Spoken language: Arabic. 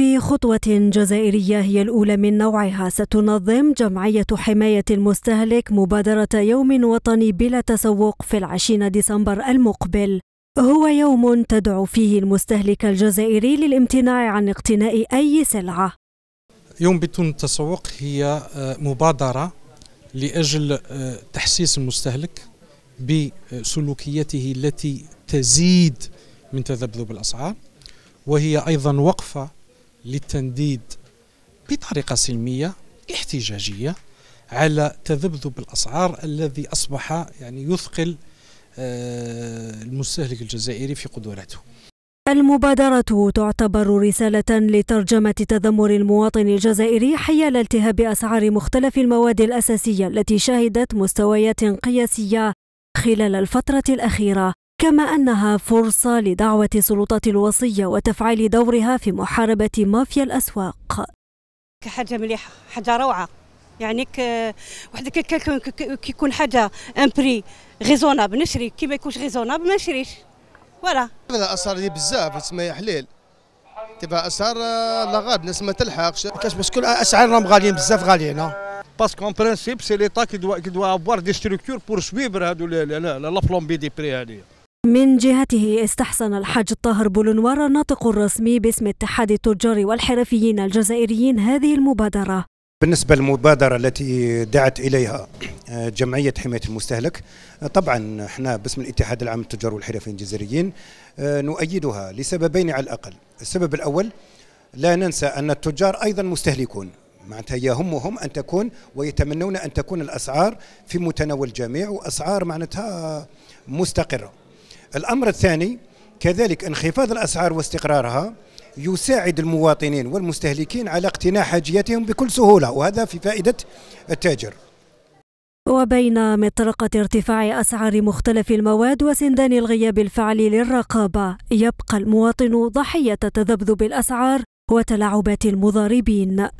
في خطوة جزائرية هي الأولى من نوعها ستنظم جمعية حماية المستهلك مبادرة يوم وطني بلا تسوق في العشرين ديسمبر المقبل هو يوم تدعو فيه المستهلك الجزائري للامتناع عن اقتناء أي سلعة يوم بدون التسوق هي آه، مبادرة لأجل آه، تحسيس المستهلك بسلوكياته التي تزيد من تذبذب الأسعار وهي أيضا وقفة للتنديد بطريقة سلمية احتجاجية على تذبذب الأسعار الذي أصبح يعني يثقل آه، المستهلك الجزائري في قدراته المبادرة تعتبر رسالة لترجمة تذمر المواطن الجزائري حيال التهاب أسعار مختلف المواد الأساسية التي شهدت مستويات قياسية خلال الفترة الأخيرة كما أنها فرصة لدعوة سلطات الوصية وتفعيل دورها في محاربة مافيا الأسواق حاجة مليحة حاجة روعة يعني واحد كيكون حاجة ان بري غيزونابل نشري كي ما يكونش غيزونابل ما نشريش فوالا الأسعار دي بزاف تسمى يا حليل تبقى أسعار آه، لا غالب الناس ما تلحقش كاش باسكو الأسعار راهم غاليين بزاف غاليين parce qu'en برانسيب سي ليتا كي doit, qui doit avoir des structures pour suivre لا euh, لا la, la flambée des من جهته استحسن الحاج الطاهر بولنوار الناطق الرسمي باسم اتحاد التجار والحرفيين الجزائريين هذه المبادرة بالنسبة للمبادرة التي دعت إليها آه، جمعية حماية المستهلك آه، طبعا احنا باسم الاتحاد العام للتجار والحرفيين الجزائريين آه، نؤيدها لسببين على الأقل السبب الأول لا ننسى أن التجار أيضا مستهلكون معناتها يهمهم أن تكون ويتمنون أن تكون الأسعار في متناول الجميع وأسعار معناتها مستقرة الأمر الثاني كذلك انخفاض الأسعار واستقرارها يساعد المواطنين والمستهلكين على اقتناء حاجياتهم بكل سهولة وهذا في فائدة التاجر وبين مطرقة ارتفاع أسعار مختلف المواد وسندان الغياب الفعلي للرقابة يبقى المواطن ضحية تذبذب الأسعار وتلاعبات المضاربين